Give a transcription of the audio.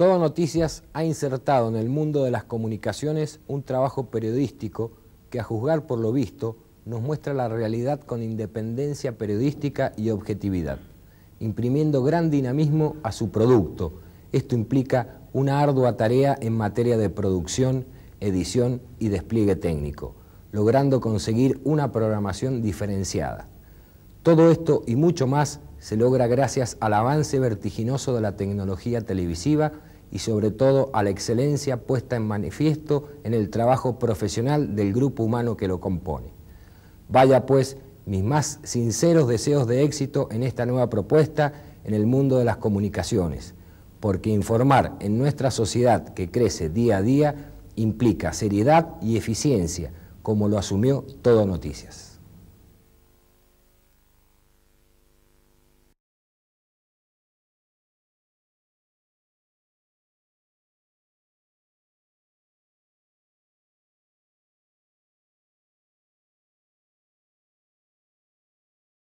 Todo Noticias ha insertado en el mundo de las comunicaciones un trabajo periodístico que a juzgar por lo visto nos muestra la realidad con independencia periodística y objetividad, imprimiendo gran dinamismo a su producto. Esto implica una ardua tarea en materia de producción, edición y despliegue técnico, logrando conseguir una programación diferenciada. Todo esto y mucho más se logra gracias al avance vertiginoso de la tecnología televisiva y sobre todo a la excelencia puesta en manifiesto en el trabajo profesional del grupo humano que lo compone. Vaya pues mis más sinceros deseos de éxito en esta nueva propuesta en el mundo de las comunicaciones, porque informar en nuestra sociedad que crece día a día implica seriedad y eficiencia, como lo asumió Todo Noticias.